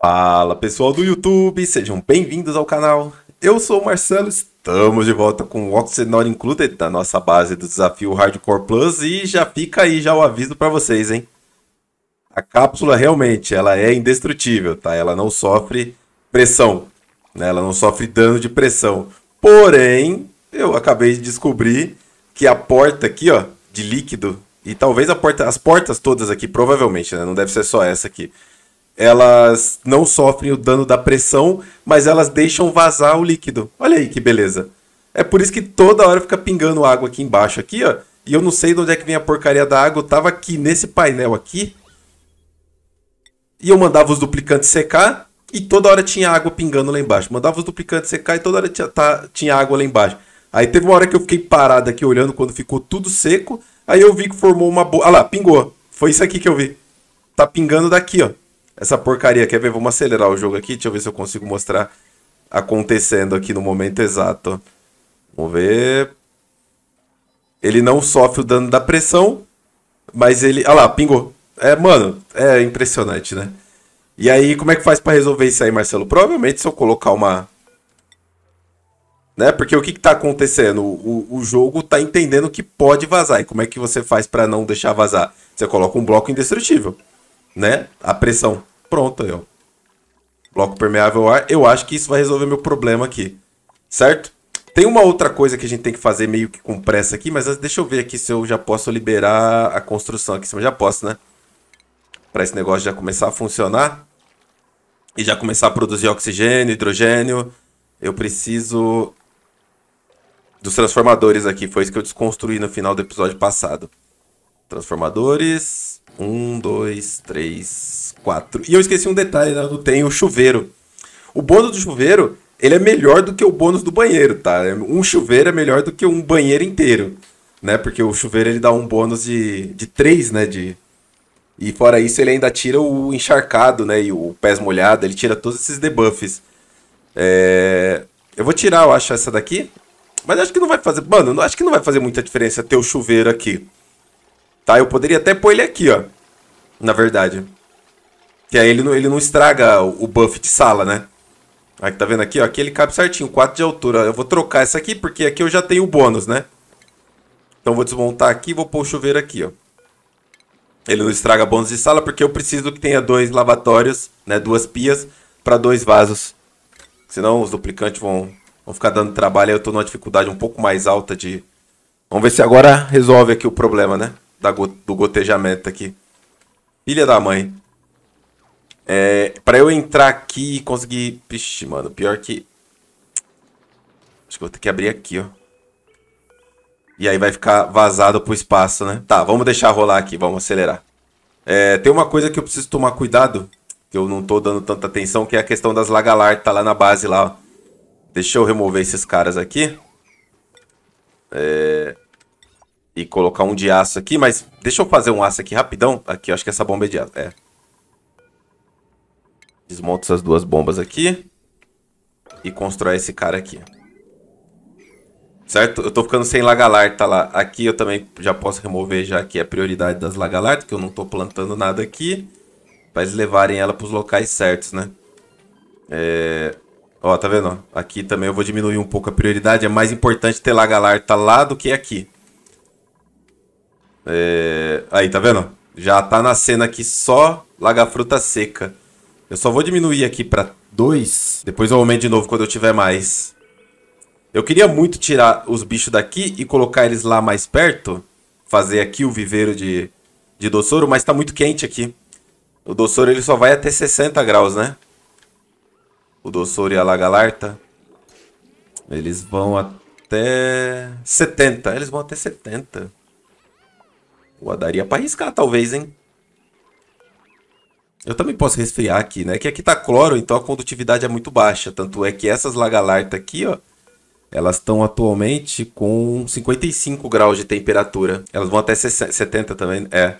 Fala pessoal do YouTube, sejam bem-vindos ao canal. Eu sou o Marcelo, estamos de volta com o Oxenor Included da nossa base do desafio Hardcore Plus e já fica aí já o aviso para vocês, hein? A cápsula realmente, ela é indestrutível, tá? Ela não sofre pressão, né? Ela não sofre dano de pressão. Porém, eu acabei de descobrir que a porta aqui, ó, de líquido e talvez a porta, as portas todas aqui, provavelmente, né? Não deve ser só essa aqui elas não sofrem o dano da pressão, mas elas deixam vazar o líquido. Olha aí que beleza. É por isso que toda hora fica pingando água aqui embaixo, aqui, ó. E eu não sei de onde é que vem a porcaria da água. Eu tava aqui nesse painel aqui. E eu mandava os duplicantes secar e toda hora tinha água pingando lá embaixo. Mandava os duplicantes secar e toda hora tinha, tá, tinha água lá embaixo. Aí teve uma hora que eu fiquei parado aqui olhando quando ficou tudo seco. Aí eu vi que formou uma boa. Ah lá, pingou. Foi isso aqui que eu vi. Tá pingando daqui, ó essa porcaria. Quer ver? Vamos acelerar o jogo aqui. Deixa eu ver se eu consigo mostrar acontecendo aqui no momento exato. Vamos ver. Ele não sofre o dano da pressão, mas ele. Olha lá, pingou. É, mano, é impressionante, né? E aí, como é que faz para resolver isso aí, Marcelo? Provavelmente se eu colocar uma. Né? Porque o que, que tá acontecendo? O, o jogo tá entendendo que pode vazar. E como é que você faz para não deixar vazar? Você coloca um bloco indestrutível, né? A pressão. Pronto, eu. Bloco permeável ar. Eu acho que isso vai resolver meu problema aqui. Certo? Tem uma outra coisa que a gente tem que fazer meio que com pressa aqui, mas deixa eu ver aqui se eu já posso liberar a construção aqui. Se eu já posso, né? Para esse negócio já começar a funcionar e já começar a produzir oxigênio, hidrogênio, eu preciso dos transformadores aqui. Foi isso que eu desconstruí no final do episódio passado. Transformadores. Um, dois, três, quatro. E eu esqueci um detalhe, né? não tem o chuveiro. O bônus do chuveiro, ele é melhor do que o bônus do banheiro, tá? Um chuveiro é melhor do que um banheiro inteiro, né? Porque o chuveiro ele dá um bônus de, de três, né? De... E fora isso, ele ainda tira o encharcado, né? E o pés molhado, ele tira todos esses debuffs. É... Eu vou tirar, eu acho, essa daqui. Mas acho que não vai fazer. Mano, acho que não vai fazer muita diferença ter o chuveiro aqui. Tá? Eu poderia até pôr ele aqui, ó. Na verdade. Que aí ele não, ele não estraga o buff de sala, né? Aqui, tá vendo aqui, ó? Aqui ele cabe certinho, 4 de altura. Eu vou trocar essa aqui, porque aqui eu já tenho o bônus, né? Então vou desmontar aqui e vou pôr o chuveiro aqui, ó. Ele não estraga bônus de sala, porque eu preciso que tenha dois lavatórios, né? Duas pias para dois vasos. Senão os duplicantes vão, vão ficar dando trabalho. Aí eu tô numa dificuldade um pouco mais alta de... Vamos ver se agora resolve aqui o problema, né? da go do gotejamento aqui. Filha da mãe. É, pra eu entrar aqui e conseguir... Vixe, mano, pior que... Acho que vou ter que abrir aqui, ó. E aí vai ficar vazado pro espaço, né? Tá, vamos deixar rolar aqui, vamos acelerar. É, tem uma coisa que eu preciso tomar cuidado, que eu não tô dando tanta atenção, que é a questão das lagalartas tá lá na base, lá, ó. Deixa eu remover esses caras aqui. É e colocar um de aço aqui, mas deixa eu fazer um aço aqui rapidão. Aqui, eu acho que essa bomba é de aço. É. Desmonto essas duas bombas aqui. E constrói esse cara aqui. Certo? Eu tô ficando sem lagalarta tá lá. Aqui eu também já posso remover já que a é prioridade das lagalartas, que eu não tô plantando nada aqui. Pra eles levarem ela pros locais certos, né? É... Ó, tá vendo? Aqui também eu vou diminuir um pouco a prioridade. É mais importante ter lagalarta tá lá do que aqui. É... Aí, tá vendo? Já tá na cena aqui só fruta seca. Eu só vou diminuir aqui pra dois. Depois eu aumento de novo quando eu tiver mais. Eu queria muito tirar os bichos daqui e colocar eles lá mais perto. Fazer aqui o viveiro de, de doçouro, mas tá muito quente aqui. O doçoro ele só vai até 60 graus, né? O doçoro e a lagalarta. Eles vão até 70. Eles vão até 70. Pô, daria pra arriscar, talvez, hein? Eu também posso resfriar aqui, né? Que aqui tá cloro, então a condutividade é muito baixa. Tanto é que essas lagalartas aqui, ó, elas estão atualmente com 55 graus de temperatura. Elas vão até 70 também, é.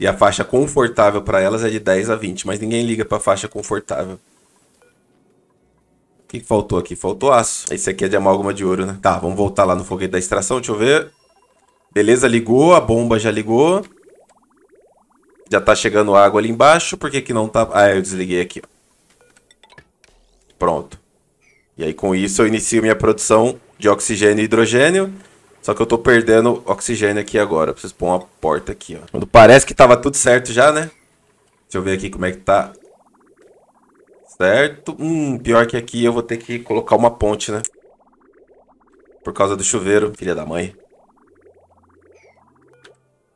E a faixa confortável para elas é de 10 a 20, mas ninguém liga para faixa confortável. O que, que faltou aqui? Faltou aço. Esse aqui é de amálgama de ouro, né? Tá, vamos voltar lá no foguete da extração, deixa eu ver. Beleza, ligou, a bomba já ligou. Já tá chegando água ali embaixo, por que que não tá... Ah, eu desliguei aqui. Pronto. E aí com isso eu inicio minha produção de oxigênio e hidrogênio. Só que eu tô perdendo oxigênio aqui agora. Preciso pôr uma porta aqui, ó. Quando parece que tava tudo certo já, né? Deixa eu ver aqui como é que tá. Certo. Hum, pior que aqui eu vou ter que colocar uma ponte, né? Por causa do chuveiro, filha da mãe.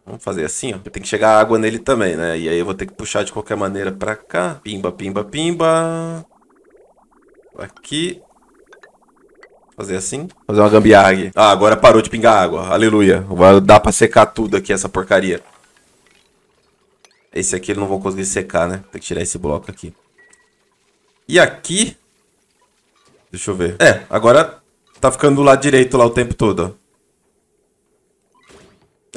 Vamos fazer assim, ó. Tem que chegar água nele também, né? E aí eu vou ter que puxar de qualquer maneira pra cá. Pimba, pimba, pimba. Aqui. Fazer assim. Fazer uma gambiarra aqui. Ah, agora parou de pingar água. Aleluia. Agora dá pra secar tudo aqui, essa porcaria. Esse aqui eu não vou conseguir secar, né? Tem que tirar esse bloco aqui. E aqui... Deixa eu ver. É, agora tá ficando do lado direito lá o tempo todo, ó.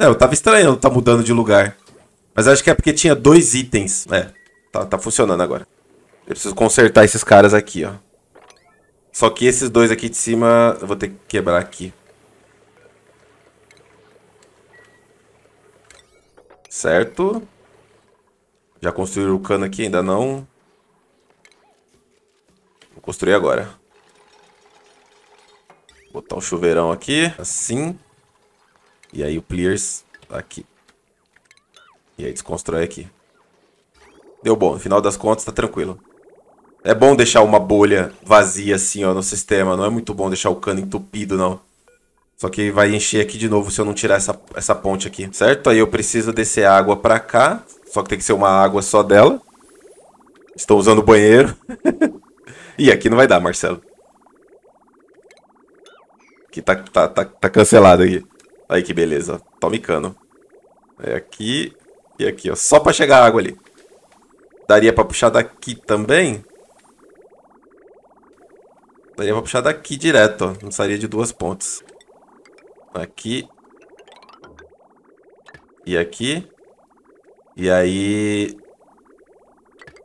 É, eu tava estranhando, tá mudando de lugar. Mas acho que é porque tinha dois itens. É, tá, tá funcionando agora. Eu preciso consertar esses caras aqui, ó. Só que esses dois aqui de cima eu vou ter que quebrar aqui. Certo. Já construíram o cano aqui? Ainda não. Vou construir agora. Botar um chuveirão aqui. Assim. E aí o Pliers tá aqui. E aí desconstrói aqui. Deu bom, no final das contas tá tranquilo. É bom deixar uma bolha vazia assim, ó, no sistema. Não é muito bom deixar o cano entupido, não. Só que vai encher aqui de novo se eu não tirar essa, essa ponte aqui, certo? Aí eu preciso descer água pra cá. Só que tem que ser uma água só dela. Estou usando o banheiro. e aqui não vai dar, Marcelo. Aqui tá, tá, tá, tá cancelado aqui. Aí que beleza. Tome tá cano. É aqui e aqui, ó. Só pra chegar a água ali. Daria pra puxar daqui também? Daria pra puxar daqui direto, ó. Não sairia de duas pontes. Aqui. E aqui. E aí...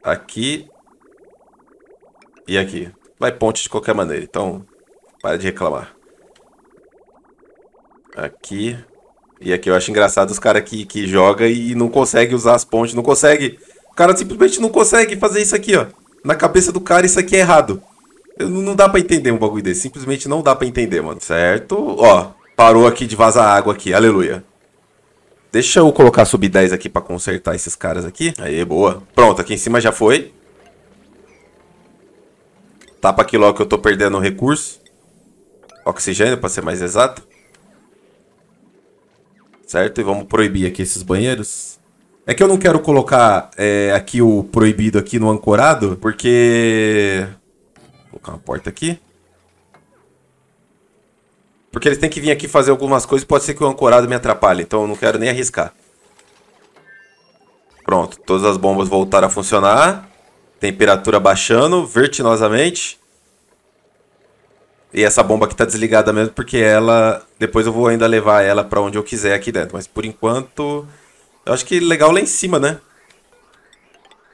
Aqui. E aqui. Vai ponte de qualquer maneira, então... Para de reclamar. Aqui. E aqui eu acho engraçado os caras que, que joga e não consegue usar as pontes, não consegue. O cara simplesmente não consegue fazer isso aqui, ó. Na cabeça do cara isso aqui é errado. Eu, não dá para entender um bagulho desse, simplesmente não dá para entender, mano. Certo? Ó, parou aqui de vazar água aqui, aleluia. Deixa eu colocar sub 10 aqui para consertar esses caras aqui. Aí, boa. Pronto, aqui em cima já foi. Tapa aqui logo que eu tô perdendo recurso. Oxigênio, para ser mais exato certo? E vamos proibir aqui esses banheiros. É que eu não quero colocar é, aqui o proibido aqui no ancorado, porque... Vou colocar uma porta aqui. Porque eles têm que vir aqui fazer algumas coisas, pode ser que o ancorado me atrapalhe, então eu não quero nem arriscar. Pronto, todas as bombas voltaram a funcionar. Temperatura baixando vertiginosamente. E essa bomba aqui tá desligada mesmo, porque ela. Depois eu vou ainda levar ela para onde eu quiser aqui dentro. Mas por enquanto. Eu acho que legal lá em cima, né?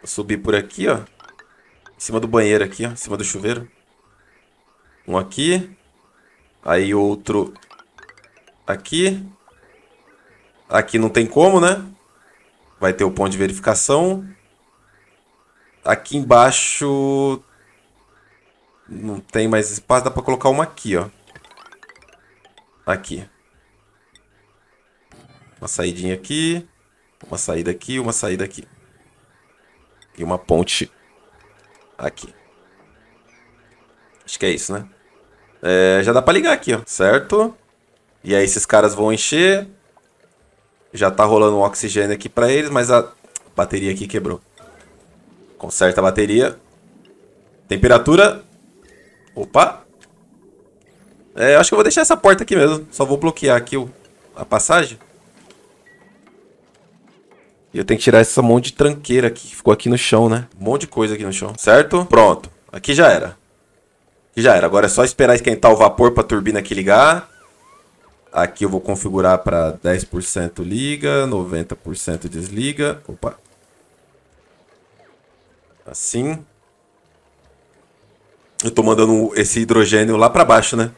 Vou subir por aqui, ó. Em cima do banheiro aqui, ó. Em cima do chuveiro. Um aqui. Aí outro aqui. Aqui não tem como, né? Vai ter o ponto de verificação. Aqui embaixo não tem mais espaço, dá pra colocar uma aqui, ó. Aqui. Uma saidinha aqui, uma saída aqui, uma saída aqui. E uma ponte aqui. Acho que é isso, né? É, já dá pra ligar aqui, ó, certo? E aí esses caras vão encher. Já tá rolando um oxigênio aqui pra eles, mas a bateria aqui quebrou. Conserta a bateria. Temperatura Opa! É, acho que eu vou deixar essa porta aqui mesmo. Só vou bloquear aqui o, a passagem. E eu tenho que tirar essa monte de tranqueira aqui que ficou aqui no chão, né? Um monte de coisa aqui no chão, certo? Pronto. Aqui já era. Aqui já era. Agora é só esperar esquentar o vapor para a turbina aqui ligar. Aqui eu vou configurar para 10% liga, 90% desliga. Opa. Assim. Eu tô mandando esse hidrogênio lá para baixo, né?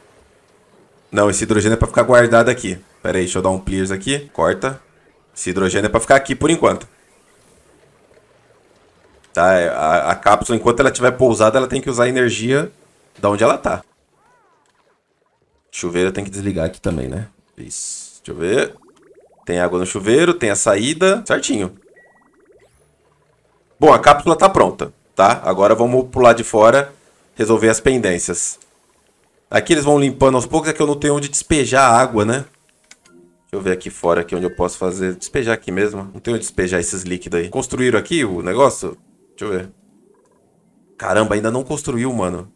Não, esse hidrogênio é para ficar guardado aqui. Pera aí, deixa eu dar um clears aqui. Corta. Esse hidrogênio é para ficar aqui por enquanto. Tá, é, a, a cápsula, enquanto ela estiver pousada, ela tem que usar a energia da onde ela tá. Chuveiro tem que desligar aqui também, né? Isso. Deixa eu ver. Tem água no chuveiro, tem a saída. Certinho. Bom, a cápsula tá pronta, tá? Agora vamos pular de fora resolver as pendências. Aqui eles vão limpando aos poucos, é que eu não tenho onde despejar a água, né? Deixa eu ver aqui fora aqui onde eu posso fazer. Despejar aqui mesmo. Não tenho onde despejar esses líquidos aí. Construíram aqui o negócio? Deixa eu ver. Caramba, ainda não construiu, mano.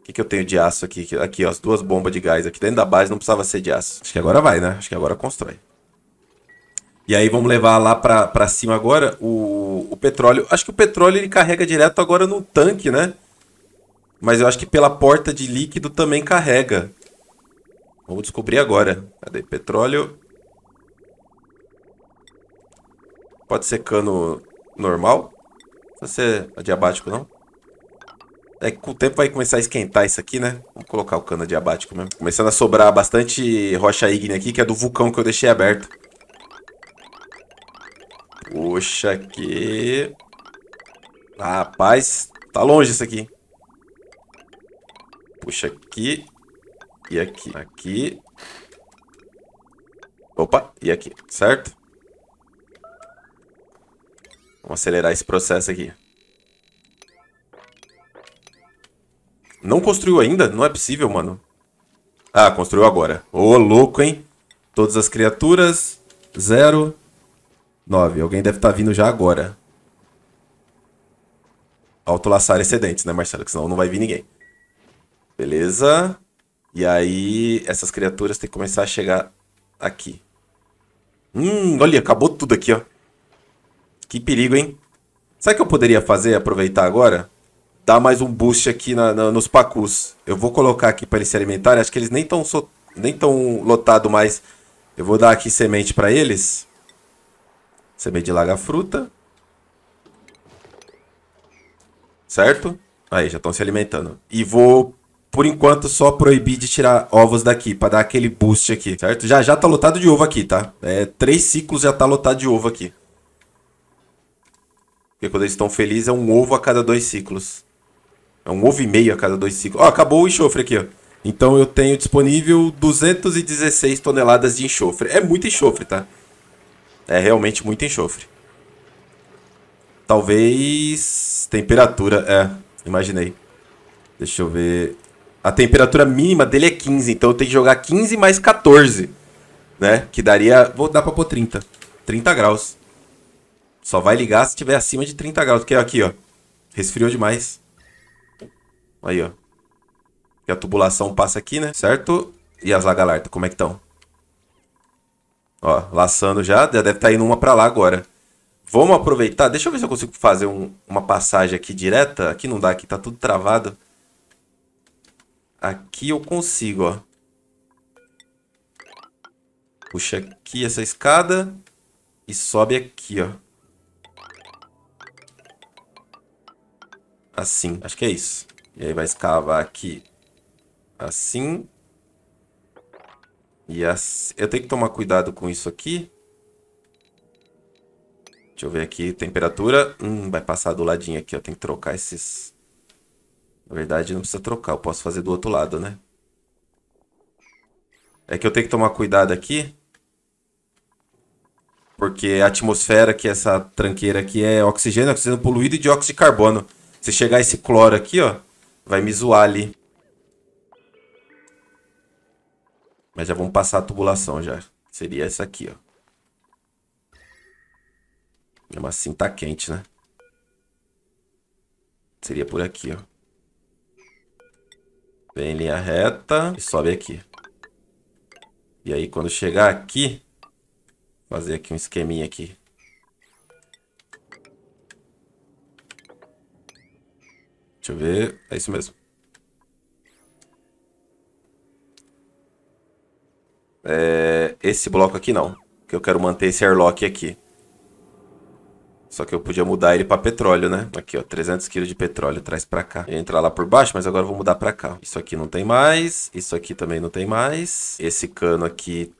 O que, que eu tenho de aço aqui? Aqui, ó, as duas bombas de gás aqui dentro da base não precisava ser de aço. Acho que agora vai, né? Acho que agora constrói. E aí vamos levar lá para cima agora o, o petróleo. Acho que o petróleo ele carrega direto agora no tanque, né? Mas eu acho que pela porta de líquido também carrega. Vamos descobrir agora. Cadê? Petróleo. Pode ser cano normal. Não precisa ser adiabático, não. É que com o tempo vai começar a esquentar isso aqui, né? Vamos colocar o cano adiabático mesmo. Começando a sobrar bastante rocha ígnea aqui, que é do vulcão que eu deixei aberto. Poxa, que... Rapaz, tá longe isso aqui. Puxa aqui. E aqui. Aqui. Opa, e aqui, certo? Vamos acelerar esse processo aqui. Não construiu ainda? Não é possível, mano. Ah, construiu agora. Ô, oh, louco, hein? Todas as criaturas. Zero. 9. Alguém deve estar tá vindo já agora. Autolaçar excedentes, né, Marcelo? Que senão não vai vir ninguém. Beleza. E aí, essas criaturas têm que começar a chegar aqui. Hum, olha, acabou tudo aqui, ó. Que perigo, hein? Sabe o que eu poderia fazer, aproveitar agora? Dar mais um boost aqui na, na, nos pacus. Eu vou colocar aqui para eles se alimentarem. Acho que eles nem estão so, nem tão lotado mais. Eu vou dar aqui semente para eles. CB de laga fruta. Certo? Aí, já estão se alimentando. E vou, por enquanto, só proibir de tirar ovos daqui, para dar aquele boost aqui, certo? Já já tá lotado de ovo aqui, tá? É, três ciclos já tá lotado de ovo aqui. Porque quando eles estão felizes é um ovo a cada dois ciclos. É um ovo e meio a cada dois ciclos. Ó, oh, acabou o enxofre aqui, ó. Então eu tenho disponível 216 toneladas de enxofre. É muito enxofre, tá? É realmente muito enxofre. Talvez. Temperatura. É, imaginei. Deixa eu ver. A temperatura mínima dele é 15, então eu tenho que jogar 15 mais 14. Né? Que daria. Vou dar pra pôr 30. 30 graus. Só vai ligar se tiver acima de 30 graus. Porque aqui, ó. Resfriou demais. Aí, ó. E a tubulação passa aqui, né? Certo? E as lagalartas, como é que estão? Ó, laçando já, já deve estar tá indo uma para lá agora. Vamos aproveitar, deixa eu ver se eu consigo fazer um, uma passagem aqui direta. Aqui não dá, aqui tá tudo travado. Aqui eu consigo, ó. Puxa aqui essa escada e sobe aqui, ó. Assim, acho que é isso. E aí vai escavar aqui assim e as... eu tenho que tomar cuidado com isso aqui. Deixa eu ver aqui, temperatura. Hum, vai passar do ladinho aqui, eu tenho que trocar esses... Na verdade, não precisa trocar, eu posso fazer do outro lado, né? É que eu tenho que tomar cuidado aqui. Porque a atmosfera aqui, essa tranqueira aqui é oxigênio, oxigênio poluído e dióxido de carbono. Se chegar esse cloro aqui, ó, vai me zoar ali. Mas já vamos passar a tubulação já. Seria essa aqui, ó. Mesmo assim tá quente, né? Seria por aqui, ó. Vem em linha reta e sobe aqui. E aí quando chegar aqui, fazer aqui um esqueminha aqui. Deixa eu ver. É isso mesmo. É, esse bloco aqui não. Que eu quero manter esse airlock aqui. Só que eu podia mudar ele para petróleo, né? Aqui, ó, 300 kg de petróleo, traz para cá. ia entrar lá por baixo, mas agora eu vou mudar para cá. Isso aqui não tem mais, isso aqui também não tem mais. Esse cano aqui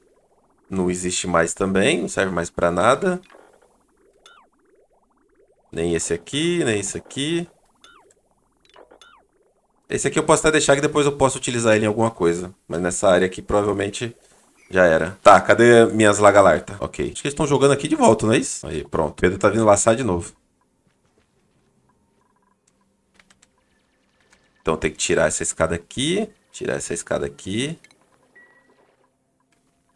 não existe mais também, não serve mais para nada. Nem esse aqui, nem esse aqui. Esse aqui eu posso até deixar que depois eu posso utilizar ele em alguma coisa. Mas nessa área aqui, provavelmente, já era. Tá, cadê minhas lagalarta? Ok. Acho que eles estão jogando aqui de volta, não é isso? Aí, pronto. Pedro tá vindo laçar de novo. Então tem que tirar essa escada aqui. Tirar essa escada aqui.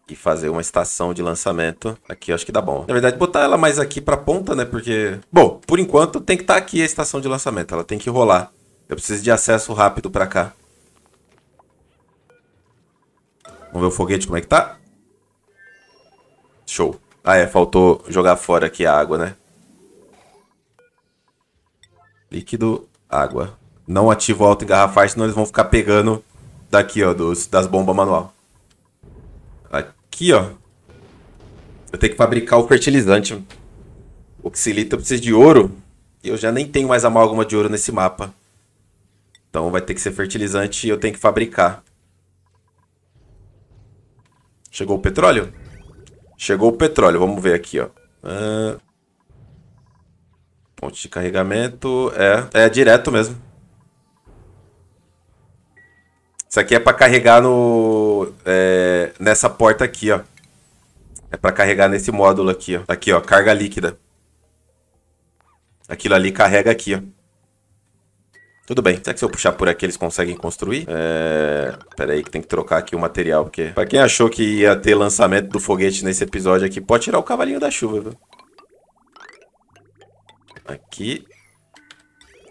E fazer uma estação de lançamento. Aqui acho que dá bom. Na verdade, botar ela mais aqui pra ponta, né? Porque... Bom, por enquanto tem que estar tá aqui a estação de lançamento. Ela tem que rolar. Eu preciso de acesso rápido pra cá. Vamos ver o foguete como é que tá. Show. Ah, é, faltou jogar fora aqui a água, né? Líquido, água. Não ativo o auto-engarrafar, senão eles vão ficar pegando daqui, ó, dos, das bombas manual. Aqui, ó. Eu tenho que fabricar o fertilizante. Oxilita precisa de ouro. E eu já nem tenho mais amálgama de ouro nesse mapa. Então vai ter que ser fertilizante e eu tenho que fabricar. Chegou o petróleo? Chegou o petróleo, vamos ver aqui, ó. Uh... Ponte de carregamento, é, é direto mesmo. Isso aqui é para carregar no é, nessa porta aqui, ó. É para carregar nesse módulo aqui, ó. Aqui, ó, carga líquida. Aquilo ali carrega aqui, ó. Tudo bem. Será que se eu puxar por aqui eles conseguem construir? É... Pera aí que tem que trocar aqui o material, porque... Pra quem achou que ia ter lançamento do foguete nesse episódio aqui, pode tirar o cavalinho da chuva, viu? Aqui.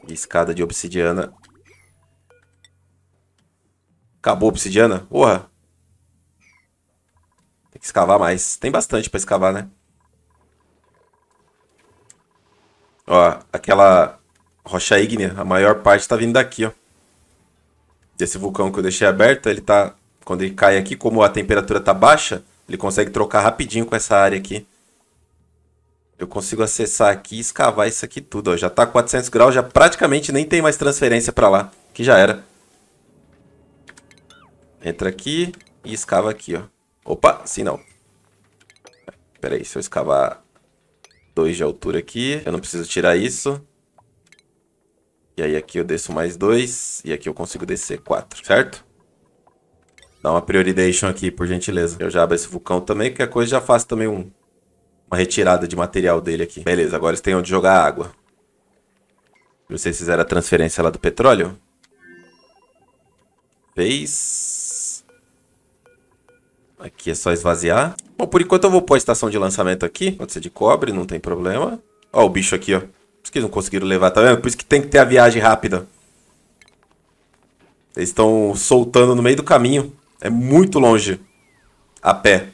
E escada de obsidiana. Acabou a obsidiana? Porra! Tem que escavar mais. Tem bastante pra escavar, né? Ó, aquela rocha ígnea, a maior parte está vindo daqui, ó. Desse vulcão que eu deixei aberto, ele tá quando ele cai aqui, como a temperatura tá baixa, ele consegue trocar rapidinho com essa área aqui. Eu consigo acessar aqui e escavar isso aqui tudo, ó. Já tá 400 graus, já praticamente nem tem mais transferência para lá, que já era. Entra aqui e escava aqui, ó. Opa, sim não. Pera aí, se eu escavar dois de altura aqui, eu não preciso tirar isso. E aí aqui eu desço mais dois E aqui eu consigo descer quatro, certo? Dá uma prioridade aqui, por gentileza. Eu já abro esse vulcão também, que a coisa já faz também um, uma retirada de material dele aqui. Beleza, agora eles têm onde jogar água. Vocês fizeram a transferência lá do petróleo? Fez. Aqui é só esvaziar. Bom, por enquanto eu vou pôr a estação de lançamento aqui. Pode ser de cobre, não tem problema. Ó o bicho aqui, ó. Por isso que eles não conseguiram levar, tá vendo? Por isso que tem que ter a viagem rápida. Eles estão soltando no meio do caminho. É muito longe. A pé.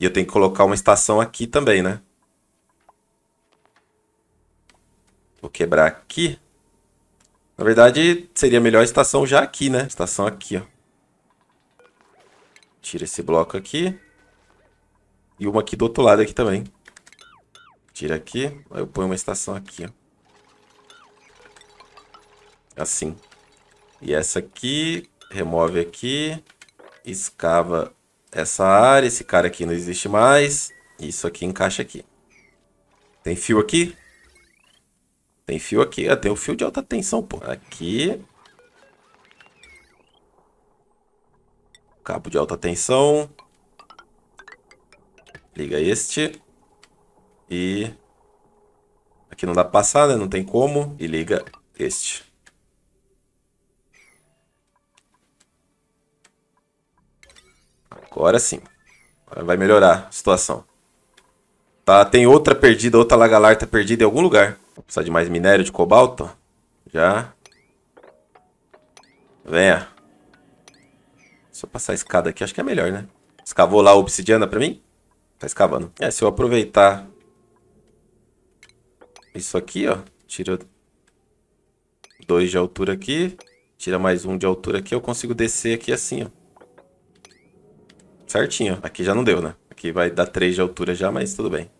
E eu tenho que colocar uma estação aqui também, né? Vou quebrar aqui. Na verdade, seria melhor a estação já aqui, né? Estação aqui, ó. Tira esse bloco aqui. E uma aqui do outro lado aqui também. Tira aqui. Aí eu ponho uma estação aqui, ó. Assim. E essa aqui, remove aqui. Escava essa área. Esse cara aqui não existe mais. Isso aqui encaixa aqui. Tem fio aqui? Tem fio aqui. Ah, tem o um fio de alta tensão, pô. Aqui. Cabo de alta tensão. Liga este. E aqui não dá pra passar, né? Não tem como. E liga este. Agora sim. Agora vai melhorar a situação. Tá, tem outra perdida, outra lagalarta perdida em algum lugar. Vou precisar de mais minério de cobalto. Já. Venha. Só eu passar a escada aqui, acho que é melhor, né? Escavou lá a obsidiana pra mim? Tá escavando. É, se eu aproveitar isso aqui, ó. Tira dois de altura aqui. Tira mais um de altura aqui. Eu consigo descer aqui assim, ó. Certinho. Aqui já não deu, né? Aqui vai dar três de altura já, mas tudo bem.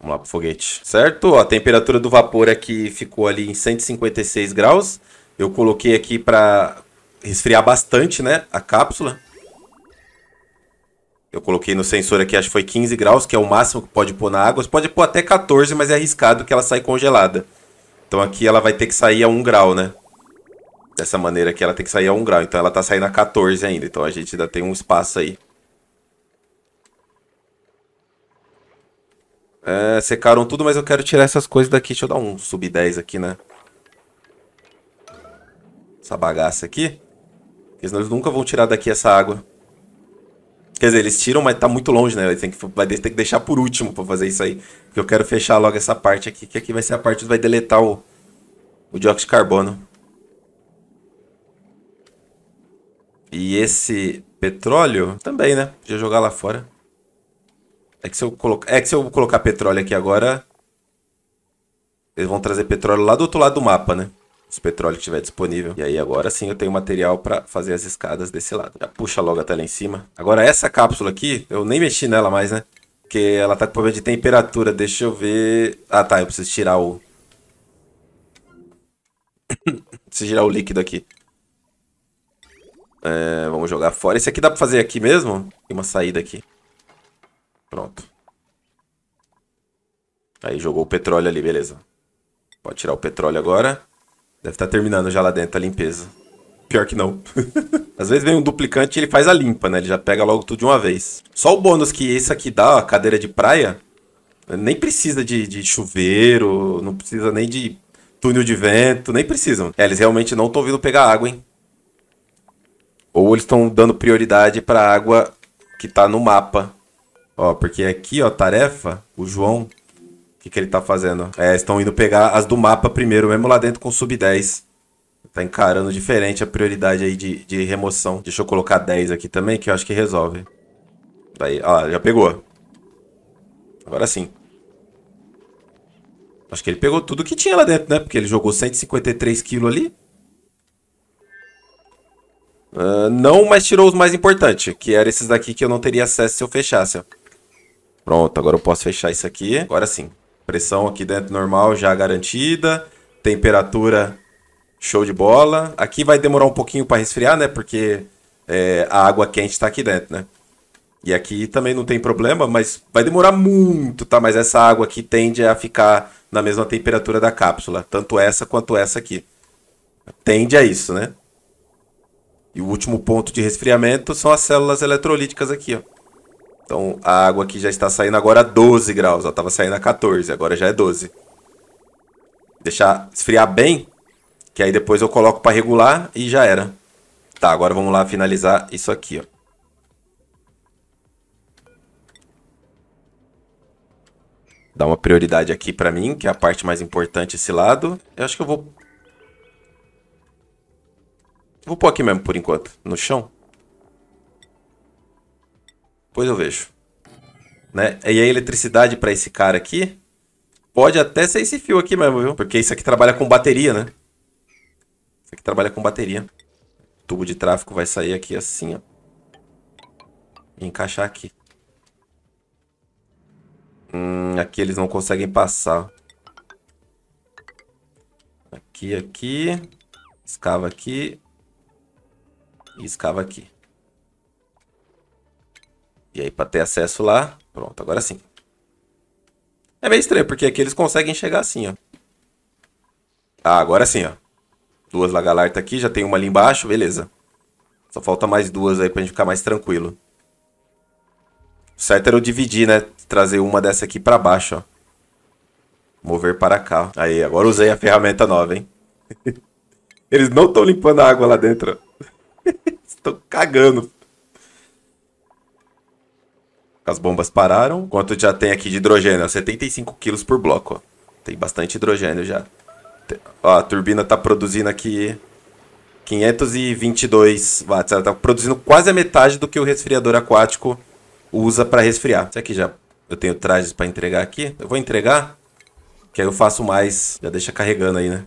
Vamos lá pro foguete. Certo? Ó, a temperatura do vapor aqui ficou ali em 156 graus. Eu coloquei aqui para resfriar bastante, né? A cápsula. Eu coloquei no sensor aqui, acho que foi 15 graus, que é o máximo que pode pôr na água. Você pode pôr até 14, mas é arriscado que ela sai congelada. Então aqui ela vai ter que sair a 1 grau, né? Dessa maneira aqui ela tem que sair a 1 grau. Então ela tá saindo a 14 ainda. Então a gente ainda tem um espaço aí. É, secaram tudo, mas eu quero tirar essas coisas daqui. Deixa eu dar um sub 10 aqui, né? Essa bagaça aqui. Porque senão eles nunca vão tirar daqui essa água. Quer dizer, eles tiram, mas tá muito longe, né? Tem que, vai ter que deixar por último pra fazer isso aí. Porque eu quero fechar logo essa parte aqui, que aqui vai ser a parte que vai deletar o, o dióxido de carbono. E esse petróleo também, né? Podia jogar lá fora. É que se eu, colocar, é que se eu colocar petróleo aqui agora, eles vão trazer petróleo lá do outro lado do mapa, né? os petróleos que tiver disponível. E aí agora sim eu tenho material para fazer as escadas desse lado. Já puxa logo até lá em cima. Agora essa cápsula aqui, eu nem mexi nela mais, né? Porque ela tá com problema de temperatura. Deixa eu ver... Ah, tá. Eu preciso tirar o... preciso tirar o líquido aqui. É, vamos jogar fora. Esse aqui dá pra fazer aqui mesmo? Tem uma saída aqui. Pronto. Aí jogou o petróleo ali, beleza. Pode tirar o petróleo agora. Deve estar tá terminando já lá dentro a limpeza. Pior que não. Às vezes vem um duplicante e ele faz a limpa, né? Ele já pega logo tudo de uma vez. Só o bônus que esse aqui dá, a cadeira de praia, nem precisa de, de chuveiro, não precisa nem de túnel de vento, nem precisam. É, eles realmente não estão vindo pegar água, hein? Ou eles estão dando prioridade para água que tá no mapa. Ó, porque aqui, ó, tarefa, o João que, que ele tá fazendo? É, estão indo pegar as do mapa primeiro, mesmo lá dentro com sub-10. Tá encarando diferente a prioridade aí de, de remoção. Deixa eu colocar 10 aqui também, que eu acho que resolve. Daí, ó lá, já pegou. Agora sim. Acho que ele pegou tudo que tinha lá dentro, né? Porque ele jogou 153 kg ali. Uh, não, mas tirou os mais importantes, que eram esses daqui que eu não teria acesso se eu fechasse. Pronto, agora eu posso fechar isso aqui. Agora sim. Pressão aqui dentro normal já garantida. Temperatura show de bola. Aqui vai demorar um pouquinho para resfriar, né? Porque é, a água quente está aqui dentro, né? E aqui também não tem problema, mas vai demorar muito, tá? Mas essa água aqui tende a ficar na mesma temperatura da cápsula, tanto essa quanto essa aqui. Tende a isso, né? E o último ponto de resfriamento são as células eletrolíticas aqui, ó. Então a água aqui já está saindo agora a 12 graus. Ela estava saindo a 14, agora já é 12. Deixar esfriar bem, que aí depois eu coloco para regular e já era. Tá, agora vamos lá finalizar isso aqui, ó. Dá uma prioridade aqui para mim, que é a parte mais importante esse lado. Eu acho que eu vou... Vou pôr aqui mesmo por enquanto, no chão. Depois eu vejo. Né? E a eletricidade para esse cara aqui pode até ser esse fio aqui mesmo, viu? Porque isso aqui trabalha com bateria, né? Isso aqui trabalha com bateria. O tubo de tráfego vai sair aqui assim, ó. E encaixar aqui. Hum, aqui eles não conseguem passar. Aqui, aqui. Escava aqui. E escava aqui. E aí, para ter acesso lá, pronto, agora sim. É meio estranho, porque aqui eles conseguem chegar assim, ó. Ah, agora sim, ó. Duas lagalartas aqui, já tem uma ali embaixo, beleza. Só falta mais duas aí pra gente ficar mais tranquilo. O certo era eu dividir, né? Trazer uma dessa aqui pra baixo, ó. Mover para cá. Aí, agora usei a ferramenta nova, hein? Eles não estão limpando a água lá dentro. Estão cagando. As bombas pararam. Quanto já tem aqui de hidrogênio? 75 quilos por bloco. Ó. Tem bastante hidrogênio já. Ó, a turbina tá produzindo aqui 522 watts. Ela tá produzindo quase a metade do que o resfriador aquático usa para resfriar. Será aqui já eu tenho trajes para entregar aqui? Eu vou entregar, que aí eu faço mais. Já deixa carregando aí, né?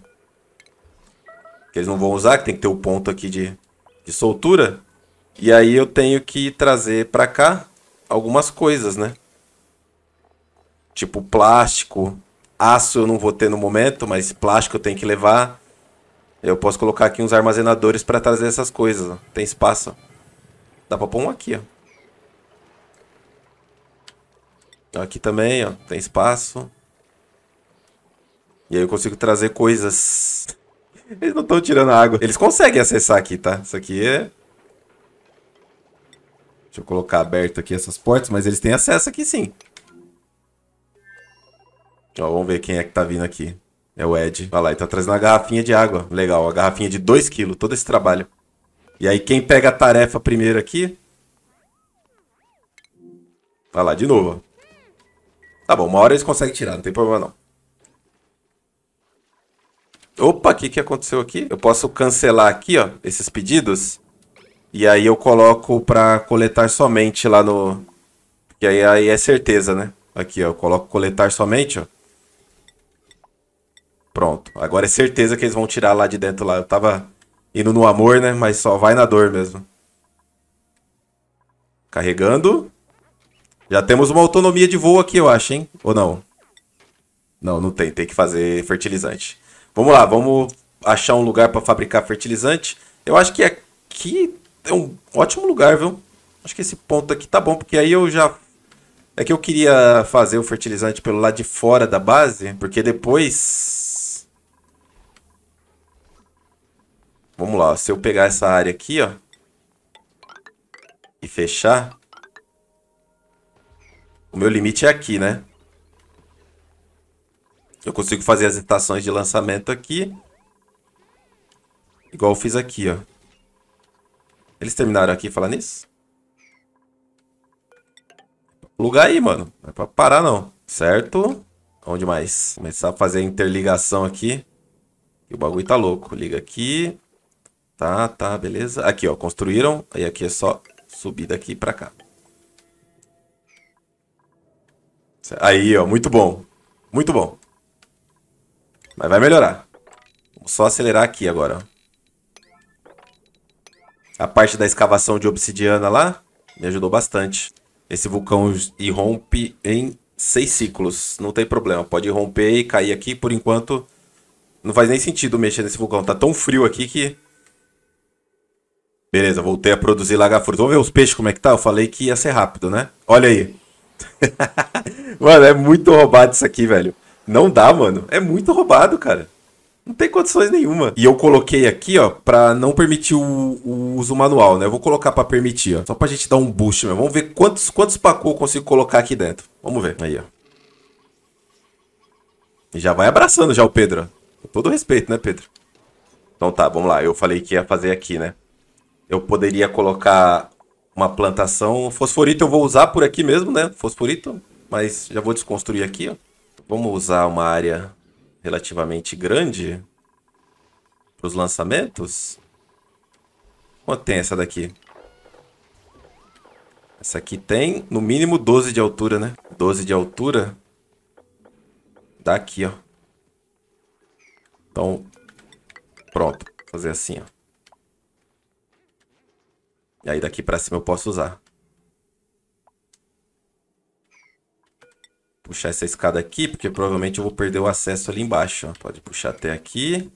Que eles não vão usar, que tem que ter o um ponto aqui de, de soltura. E aí eu tenho que trazer para cá algumas coisas, né? Tipo plástico, aço eu não vou ter no momento, mas plástico eu tenho que levar. Eu posso colocar aqui uns armazenadores para trazer essas coisas. Ó. Tem espaço. Dá pra pôr um aqui, ó. Aqui também, ó. Tem espaço. E aí eu consigo trazer coisas. Eles não estão tirando água. Eles conseguem acessar aqui, tá? Isso aqui é... Deixa eu colocar aberto aqui essas portas, mas eles têm acesso aqui sim. Ó, vamos ver quem é que tá vindo aqui. É o Ed. Olha lá, ele tá trazendo uma garrafinha de água. Legal, a garrafinha de 2kg, todo esse trabalho. E aí quem pega a tarefa primeiro aqui... Olha lá, de novo. Tá bom, uma hora eles conseguem tirar, não tem problema não. Opa, o que, que aconteceu aqui? Eu posso cancelar aqui, ó, esses pedidos. E aí eu coloco para coletar somente lá no. Porque aí, aí é certeza, né? Aqui, ó. Eu coloco coletar somente, ó. Pronto. Agora é certeza que eles vão tirar lá de dentro lá. Eu tava indo no amor, né? Mas só vai na dor mesmo. Carregando. Já temos uma autonomia de voo aqui, eu acho, hein? Ou não? Não, não tem. Tem que fazer fertilizante. Vamos lá, vamos achar um lugar para fabricar fertilizante. Eu acho que aqui é um ótimo lugar, viu? Acho que esse ponto aqui tá bom, porque aí eu já. É que eu queria fazer o fertilizante pelo lado de fora da base, porque depois. Vamos lá, ó. se eu pegar essa área aqui, ó. E fechar. O meu limite é aqui, né? Eu consigo fazer as estações de lançamento aqui. Igual eu fiz aqui, ó. Eles terminaram aqui falando nisso? Lugar aí, mano. Não é pra parar, não. Certo? Onde mais? Começar a fazer a interligação aqui. E o bagulho tá louco. Liga aqui. Tá, tá, beleza. Aqui, ó. Construíram. Aí aqui é só subir daqui pra cá. Aí, ó. Muito bom. Muito bom. Mas vai melhorar. Vamos só acelerar aqui agora, ó a parte da escavação de obsidiana lá me ajudou bastante. Esse vulcão irrompe em seis ciclos, não tem problema. Pode romper e cair aqui. Por enquanto, não faz nem sentido mexer nesse vulcão. Tá tão frio aqui que... Beleza, voltei a produzir lagafrutas. Vamos ver os peixes como é que tá? Eu falei que ia ser rápido, né? Olha aí. mano, é muito roubado isso aqui, velho. Não dá, mano. É muito roubado, cara. Não tem condições nenhuma. E eu coloquei aqui, ó, pra não permitir o, o uso manual, né? Eu vou colocar pra permitir, ó. Só pra gente dar um boost mesmo. Vamos ver quantos, quantos pacu eu consigo colocar aqui dentro. Vamos ver. Aí, ó. E já vai abraçando já o Pedro. Com todo respeito, né, Pedro? Então tá, vamos lá. Eu falei que ia fazer aqui, né? Eu poderia colocar uma plantação. Fosforito eu vou usar por aqui mesmo, né? Fosforito. Mas já vou desconstruir aqui, ó. Vamos usar uma área relativamente grande para os lançamentos. Quanto tem essa daqui? Essa aqui tem no mínimo 12 de altura, né? 12 de altura. Daqui, ó. Então, pronto. Vou fazer assim, ó. E aí daqui pra cima eu posso usar. puxar essa escada aqui, porque provavelmente eu vou perder o acesso ali embaixo. Pode puxar até aqui.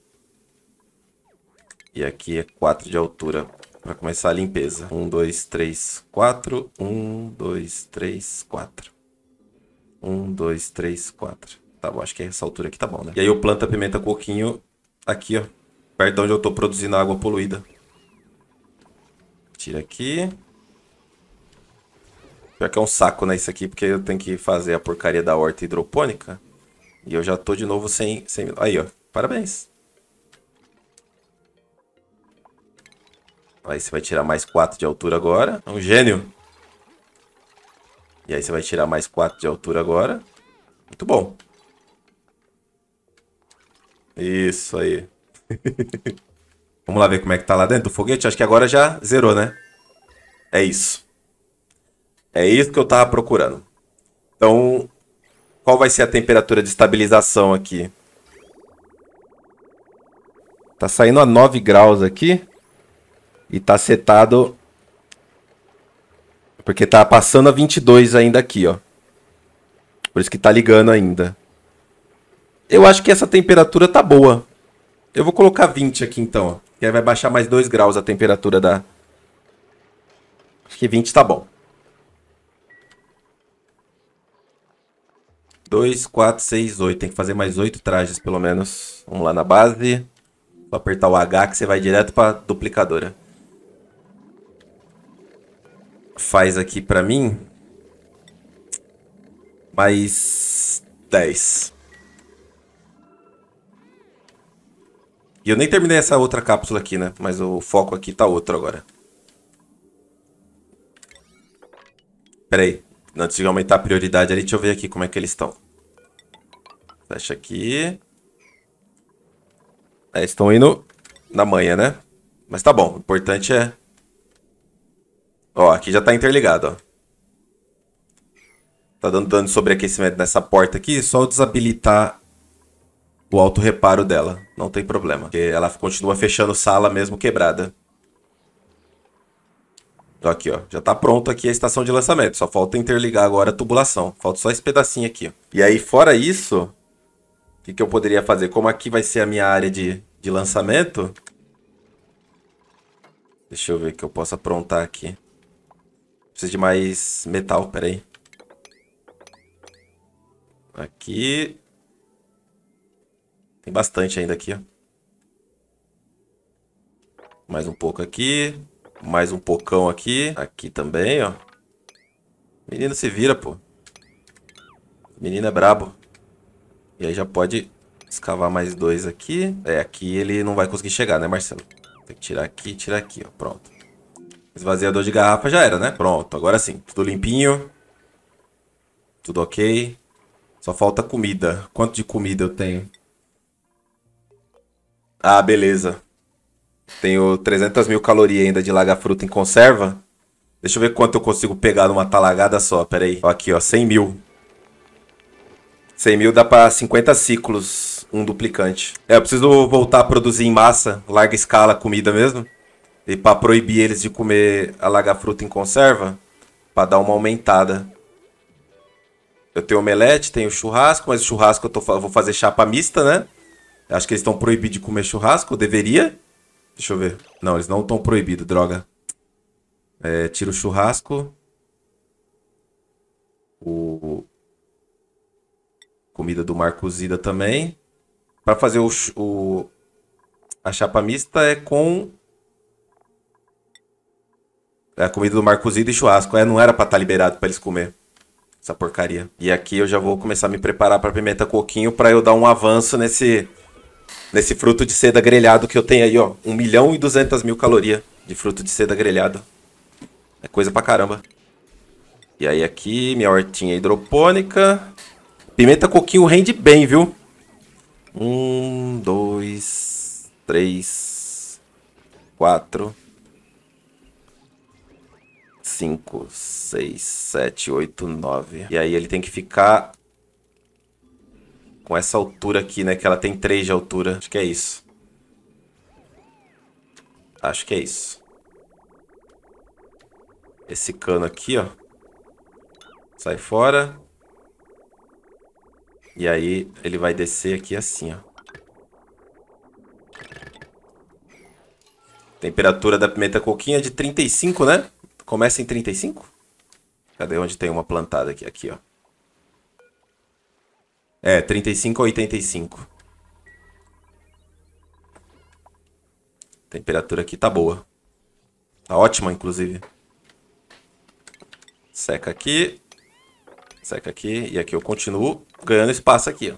E aqui é 4 de altura para começar a limpeza. 1, 2, 3, 4. 1, 2, 3, 4. 1, 2, 3, 4. Tá bom, acho que essa altura aqui tá bom, né? E aí eu planto a pimenta coquinho aqui, ó. Perto de onde eu tô produzindo água poluída. Tira aqui. Pior que é um saco, né, isso aqui, porque eu tenho que fazer a porcaria da horta hidropônica. E eu já tô de novo sem... sem... Aí, ó. Parabéns. Aí você vai tirar mais 4 de altura agora. É um gênio. E aí você vai tirar mais 4 de altura agora. Muito bom. Isso aí. Vamos lá ver como é que tá lá dentro do foguete. Acho que agora já zerou, né? É isso. É isso que eu estava procurando. Então, qual vai ser a temperatura de estabilização aqui? Tá saindo a 9 graus aqui. E tá setado... Porque tá passando a 22 ainda aqui, ó. Por isso que tá ligando ainda. Eu acho que essa temperatura tá boa. Eu vou colocar 20 aqui então, ó. E aí vai baixar mais 2 graus a temperatura da... Acho que 20 tá bom. 2, 4, 6, 8. Tem que fazer mais 8 trajes, pelo menos. Vamos lá na base. Vou apertar o H que você vai direto pra duplicadora. Faz aqui pra mim. Mais 10. E eu nem terminei essa outra cápsula aqui, né? Mas o foco aqui tá outro agora. Pera aí. Antes de aumentar a prioridade ali, deixa eu ver aqui como é que eles estão. Fecha aqui. É, estão indo na manhã, né? Mas tá bom, o importante é... Ó, aqui já tá interligado, ó. Tá dando dano de sobreaquecimento nessa porta aqui, só eu desabilitar o auto reparo dela. Não tem problema, porque ela continua fechando sala mesmo quebrada. Aqui, ó. Já tá pronto aqui a estação de lançamento. Só falta interligar agora a tubulação. Falta só esse pedacinho aqui. E aí, fora isso, o que, que eu poderia fazer? Como aqui vai ser a minha área de, de lançamento... Deixa eu ver o que eu posso aprontar aqui. Preciso de mais metal, peraí. Aqui. Tem bastante ainda aqui, ó. Mais um pouco aqui. Mais um pocão aqui. Aqui também, ó. Menino se vira, pô. Menino é brabo. E aí já pode escavar mais dois aqui. É, aqui ele não vai conseguir chegar, né, Marcelo? Tem que tirar aqui, tirar aqui, ó. Pronto. Esvaziador de garrafa já era, né? Pronto, agora sim. Tudo limpinho. Tudo ok. Só falta comida. Quanto de comida eu tenho? Ah, beleza. Tenho 300 mil calorias ainda de lagar fruta em conserva. Deixa eu ver quanto eu consigo pegar numa talagada só, pera aí. Ó, aqui, ó, 100 mil. 100 mil dá pra 50 ciclos, um duplicante. É, eu preciso voltar a produzir em massa, larga escala, comida mesmo. E pra proibir eles de comer a laga-fruta em conserva, pra dar uma aumentada. Eu tenho omelete, tenho churrasco, mas o churrasco eu, tô, eu vou fazer chapa mista, né? Acho que eles estão proibidos de comer churrasco, deveria. Deixa eu ver. Não, eles não estão proibidos, droga. É, tira o churrasco. O... Comida do mar cozida também. Para fazer o, o... A chapa mista é com... É a comida do mar cozida e churrasco. É, não era para estar tá liberado para eles comer essa porcaria. E aqui eu já vou começar a me preparar para pimenta coquinho para eu dar um avanço nesse Nesse fruto de seda grelhado que eu tenho aí, ó. 1 milhão e 200 mil calorias de fruto de seda grelhado. É coisa pra caramba. E aí aqui, minha hortinha hidropônica. Pimenta coquinho rende bem, viu? Um, dois, três, quatro, cinco, seis, sete, oito, nove. E aí ele tem que ficar com essa altura aqui, né? Que ela tem 3 de altura. Acho que é isso. Acho que é isso. Esse cano aqui, ó. Sai fora. E aí ele vai descer aqui assim, ó. Temperatura da pimenta coquinha é de 35, né? Começa em 35? Cadê onde tem uma plantada aqui? Aqui, ó. É, 35 a 85. A temperatura aqui tá boa. Tá ótima, inclusive. Seca aqui. Seca aqui. E aqui eu continuo ganhando espaço aqui, ó.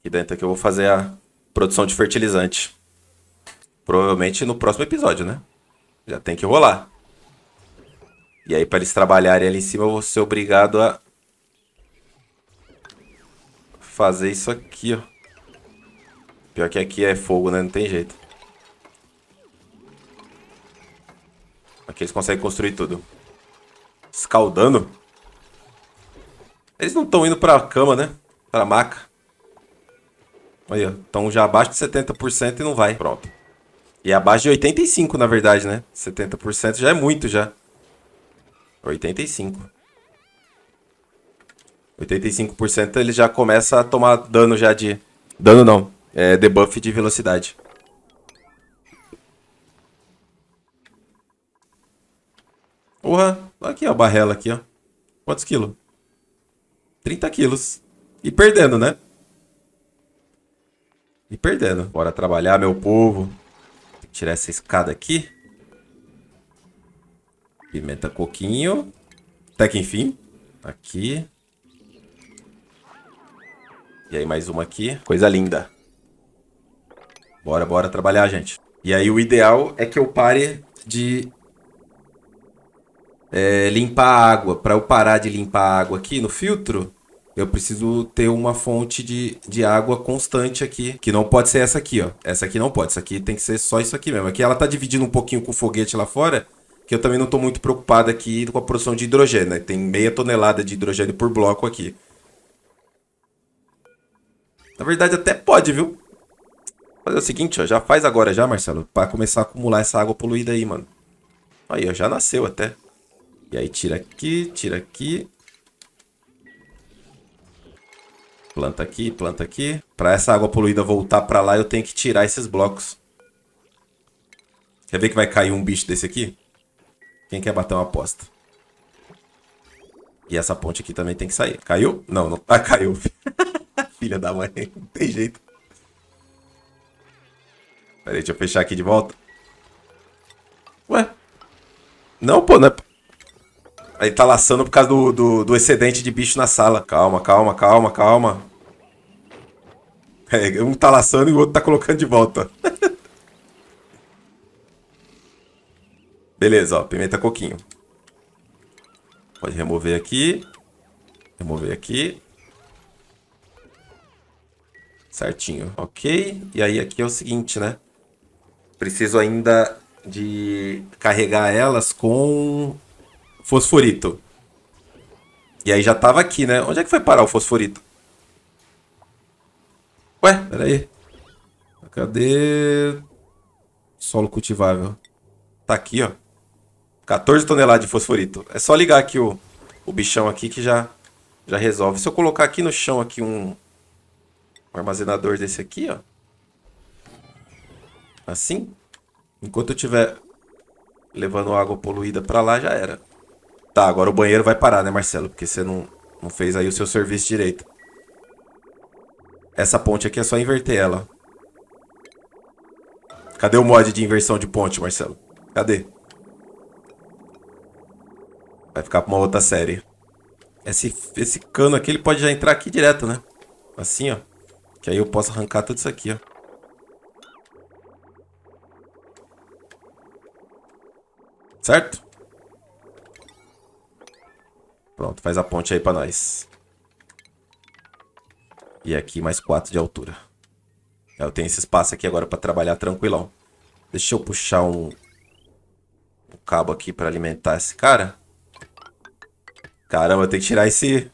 Aqui dentro aqui eu vou fazer a produção de fertilizante. Provavelmente no próximo episódio, né? Já tem que rolar. E aí, para eles trabalharem ali em cima, eu vou ser obrigado a fazer isso aqui, ó. Pior que aqui é fogo, né? Não tem jeito. Aqui eles conseguem construir tudo. Escaldando. Eles não estão indo pra cama, né? Pra maca. Aí, ó. Estão já abaixo de 70% e não vai. Pronto. E abaixo de 85%, na verdade, né? 70% já é muito, já. 85%. 85% ele já começa a tomar dano já de... Dano não, é debuff de velocidade. Porra, aqui ó, barrela aqui ó. Quantos quilos? 30 quilos. E perdendo, né? E perdendo. Bora trabalhar, meu povo. Tem que tirar essa escada aqui. Pimenta coquinho. Até que enfim. Aqui. E aí mais uma aqui. Coisa linda. Bora, bora trabalhar, gente. E aí o ideal é que eu pare de é, limpar a água. Para eu parar de limpar a água aqui no filtro, eu preciso ter uma fonte de, de água constante aqui. Que não pode ser essa aqui, ó. Essa aqui não pode. Essa aqui tem que ser só isso aqui mesmo. Aqui ela tá dividindo um pouquinho com o foguete lá fora. Que eu também não tô muito preocupado aqui com a produção de hidrogênio, né? Tem meia tonelada de hidrogênio por bloco aqui. Na verdade, até pode, viu? Fazer o seguinte, ó. Já faz agora já, Marcelo. Pra começar a acumular essa água poluída aí, mano. Aí, ó. Já nasceu até. E aí, tira aqui, tira aqui. Planta aqui, planta aqui. Pra essa água poluída voltar pra lá, eu tenho que tirar esses blocos. Quer ver que vai cair um bicho desse aqui? Quem quer bater uma aposta? E essa ponte aqui também tem que sair. Caiu? Não, não. Ah, caiu. Filha da mãe. Não tem jeito. Pera aí, deixa eu fechar aqui de volta. Ué? Não, pô, não é... tá laçando por causa do, do, do excedente de bicho na sala. Calma, calma, calma, calma. É, um tá laçando e o outro tá colocando de volta. Beleza, ó. Pimenta coquinho. Pode remover aqui. Remover aqui certinho. Ok? E aí aqui é o seguinte, né? Preciso ainda de carregar elas com fosforito. E aí já tava aqui, né? Onde é que foi parar o fosforito? Ué, peraí. Cadê... Solo cultivável. Tá aqui, ó. 14 toneladas de fosforito. É só ligar aqui o, o bichão aqui que já, já resolve. Se eu colocar aqui no chão aqui um, um armazenador desse aqui, ó. Assim. Enquanto eu tiver levando água poluída pra lá, já era. Tá, agora o banheiro vai parar, né, Marcelo? Porque você não, não fez aí o seu serviço direito. Essa ponte aqui é só inverter ela. Cadê o mod de inversão de ponte, Marcelo? Cadê? Vai ficar pra uma outra série. Esse, esse cano aqui, ele pode já entrar aqui direto, né? Assim, ó. Que aí eu posso arrancar tudo isso aqui, ó. Certo? Pronto, faz a ponte aí pra nós. E aqui mais 4 de altura. Eu tenho esse espaço aqui agora pra trabalhar tranquilão. Deixa eu puxar um, um cabo aqui pra alimentar esse cara. Caramba, eu tenho que tirar esse...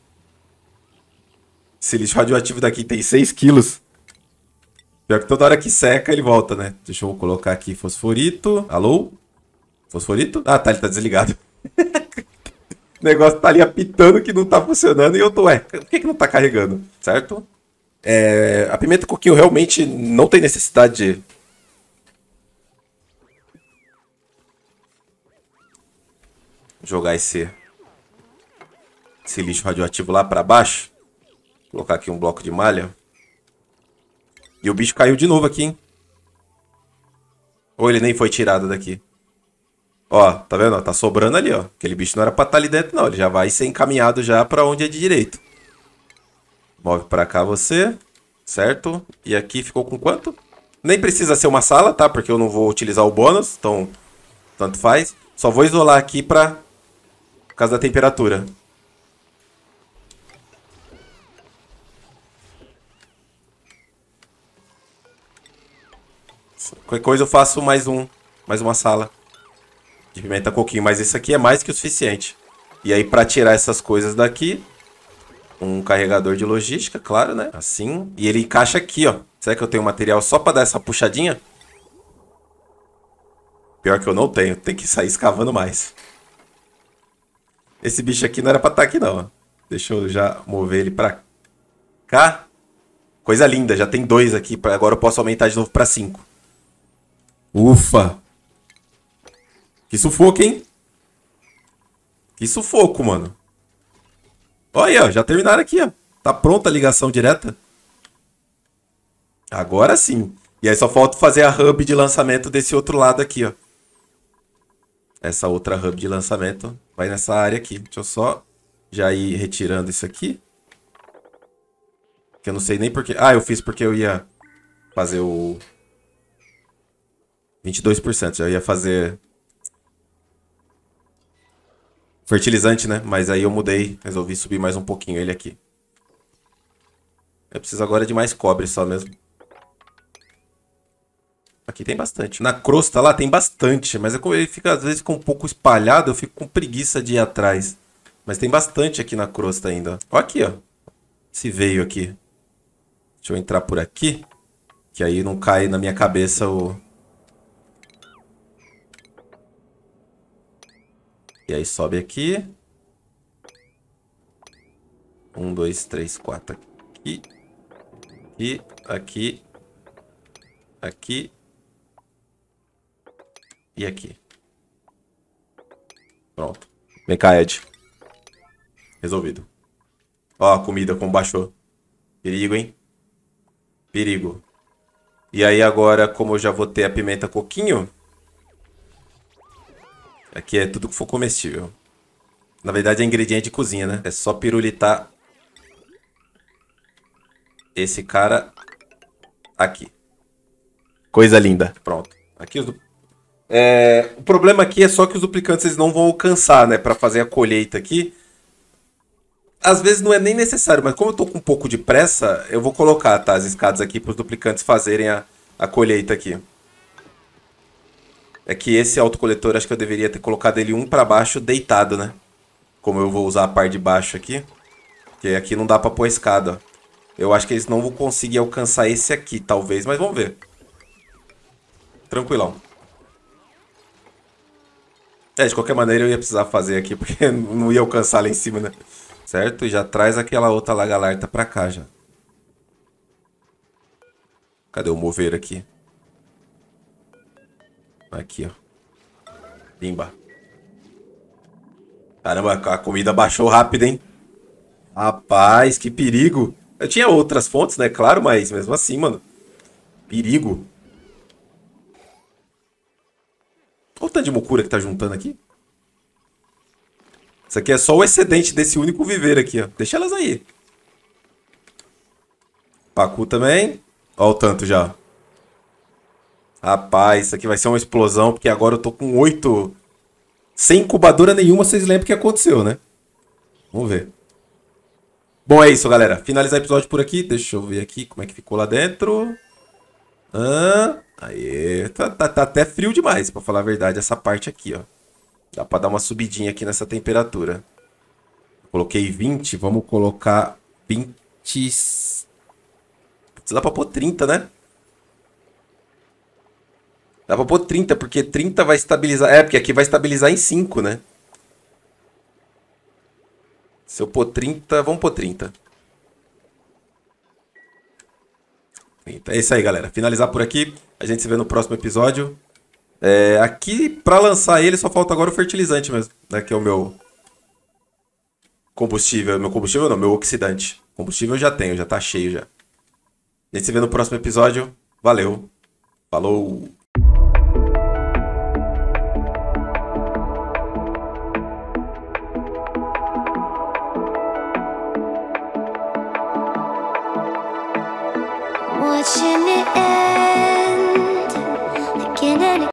Esse lixo radioativo daqui tem 6 quilos. Pior que toda hora que seca, ele volta, né? Deixa eu colocar aqui fosforito. Alô? Fosforito? Ah, tá, ele tá desligado. o negócio tá ali apitando que não tá funcionando e eu tô, ué, por que, que não tá carregando? Certo? É, a pimenta coquinho realmente não tem necessidade de... Jogar esse... Esse lixo radioativo lá pra baixo. Colocar aqui um bloco de malha. E o bicho caiu de novo aqui, hein? Ou ele nem foi tirado daqui? Ó, tá vendo? Tá sobrando ali, ó. Aquele bicho não era pra estar tá ali dentro, não. Ele já vai ser encaminhado já pra onde é de direito. Move pra cá você. Certo? E aqui ficou com quanto? Nem precisa ser uma sala, tá? Porque eu não vou utilizar o bônus. Então, tanto faz. Só vou isolar aqui pra... Por causa da temperatura. Qualquer coisa eu faço mais um. Mais uma sala. De pimenta coquinho. Mas isso aqui é mais que o suficiente. E aí, pra tirar essas coisas daqui... Um carregador de logística, claro, né? Assim. E ele encaixa aqui, ó. Será que eu tenho material só pra dar essa puxadinha? Pior que eu não tenho. Tem que sair escavando mais. Esse bicho aqui não era pra estar tá aqui, não. Deixa eu já mover ele pra cá. Coisa linda. Já tem dois aqui. Agora eu posso aumentar de novo pra cinco. Ufa. Que sufoco, hein? Que sufoco, mano. Olha, ó, já terminaram aqui, ó. Tá pronta a ligação direta. Agora sim. E aí só falta fazer a hub de lançamento desse outro lado aqui, ó. Essa outra hub de lançamento vai nessa área aqui. Deixa eu só já ir retirando isso aqui. Que eu não sei nem porque... Ah, eu fiz porque eu ia fazer o... 22%, já ia fazer fertilizante, né? Mas aí eu mudei, resolvi subir mais um pouquinho ele aqui. Eu preciso agora de mais cobre só mesmo. Aqui tem bastante. Na crosta lá tem bastante, mas é ele fica às vezes com um pouco espalhado, eu fico com preguiça de ir atrás. Mas tem bastante aqui na crosta ainda. Ó aqui, ó. Esse veio aqui. Deixa eu entrar por aqui, que aí não cai na minha cabeça o E aí sobe aqui. Um, dois, três, quatro. Aqui. e Aqui. Aqui. E aqui. Pronto. Vem cá, Ed. Resolvido. Ó, a comida como baixou. Perigo, hein? Perigo. E aí agora, como eu já vou ter a pimenta coquinho... Aqui é tudo que for comestível. Na verdade é ingrediente de cozinha, né? É só pirulitar esse cara aqui. Coisa linda. Pronto. Aqui os du... é... O problema aqui é só que os duplicantes eles não vão alcançar, né? Pra fazer a colheita aqui. Às vezes não é nem necessário, mas como eu tô com um pouco de pressa, eu vou colocar tá, as escadas aqui pros duplicantes fazerem a, a colheita aqui é que esse autocoletor acho que eu deveria ter colocado ele um para baixo deitado, né? Como eu vou usar a parte de baixo aqui. Porque aqui não dá para pôr escada, Eu acho que eles não vão conseguir alcançar esse aqui, talvez, mas vamos ver. Tranquilão. É, de qualquer maneira eu ia precisar fazer aqui, porque não ia alcançar lá em cima, né? Certo? E já traz aquela outra lagalarta pra cá, já. Cadê o mover aqui? Aqui, ó. limba Caramba, a comida baixou rápido, hein? Rapaz, que perigo. Eu tinha outras fontes, né? Claro, mas mesmo assim, mano. Perigo. Olha o tanto de mocura que tá juntando aqui. Isso aqui é só o excedente desse único viver aqui, ó. Deixa elas aí. Pacu também. Olha o tanto já. Rapaz, isso aqui vai ser uma explosão, porque agora eu tô com oito. Sem incubadora nenhuma, vocês lembram o que aconteceu, né? Vamos ver. Bom, é isso, galera. Finalizar o episódio por aqui. Deixa eu ver aqui como é que ficou lá dentro. Ah, aí, tá, tá, tá até frio demais, pra falar a verdade, essa parte aqui, ó. Dá pra dar uma subidinha aqui nessa temperatura. Coloquei 20, vamos colocar 20... Putz, dá pra pôr 30, né? Dá pra pôr 30, porque 30 vai estabilizar. É, porque aqui vai estabilizar em 5, né? Se eu pôr 30, vamos pôr 30. 30. É isso aí, galera. Finalizar por aqui. A gente se vê no próximo episódio. É, aqui, para lançar ele, só falta agora o fertilizante mesmo, né? Que é o meu combustível. Meu combustível não, meu oxidante. Combustível eu já tenho, já tá cheio já. A gente se vê no próximo episódio. Valeu. Falou. it is.